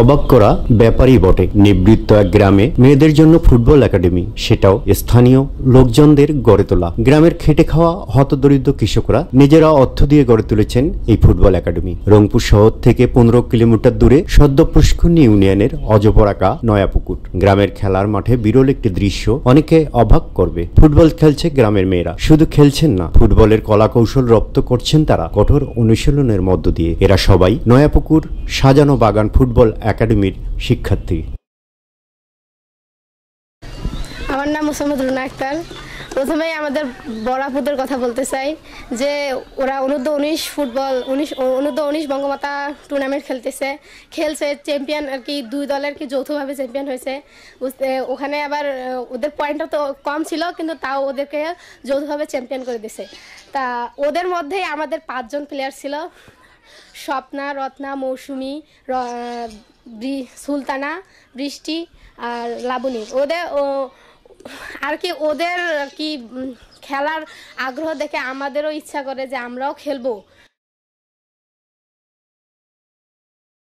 অবাক করা ব্যাপারই বটে নিবৃত্ত এক গ্রামে মেয়েদের জন্য ফুটবল একাডেমি সেটাও স্থানীয় লোকজনদের গড়ে তোলা গ্রামের খেটে খাওয়া হতদরিদ্র কৃষকরা নিজেরা অর্থ দিয়ে গড়ে তুলেছেন এই ফুটবল একাডেমি রংপুর শহর থেকে পনেরো কিলোমিটার দূরে সদ্য পুষ্করণী ইউনিয়নের অজপরাকা নয়াপুকুর গ্রামের খেলার মাঠে বিরল একটি দৃশ্য অনেকে অবাক করবে ফুটবল খেলছে গ্রামের মেয়েরা শুধু খেলছেন না ফুটবলের কলা কৌশল রপ্ত করছেন তারা কঠোর অনুশীলনের মধ্য দিয়ে এরা সবাই নয়াপুকুর সাজানো বাগান ফুটবল একাডেমির শিক্ষার্থী আমার নাম মোসাম্মদ রুনা আক্তার প্রথমেই আমাদের বড়াপুদের কথা বলতে চাই যে ওরা অনূর্ধ্ব উনিশ ফুটবল উনিশ অনূর্ধ্ব উনিশ বঙ্গমাতা টুর্নামেন্ট খেলতেছে খেলছে চ্যাম্পিয়ন আর কি দুই দলের কি যৌথভাবে চ্যাম্পিয়ন হয়েছে ওখানে আবার ওদের পয়েন্টটা তো কম ছিল কিন্তু তাও ওদেরকে যৌথভাবে চ্যাম্পিয়ন করে দিছে তা ওদের মধ্যেই আমাদের পাঁচজন প্লেয়ার ছিল স্বপ্না রত্না মৌসুমি সুলতানা বৃষ্টি আর লাবণী ওদের ও আর কি ওদের কি খেলার আগ্রহ দেখে আমাদেরও ইচ্ছা করে যে আমরাও খেলবো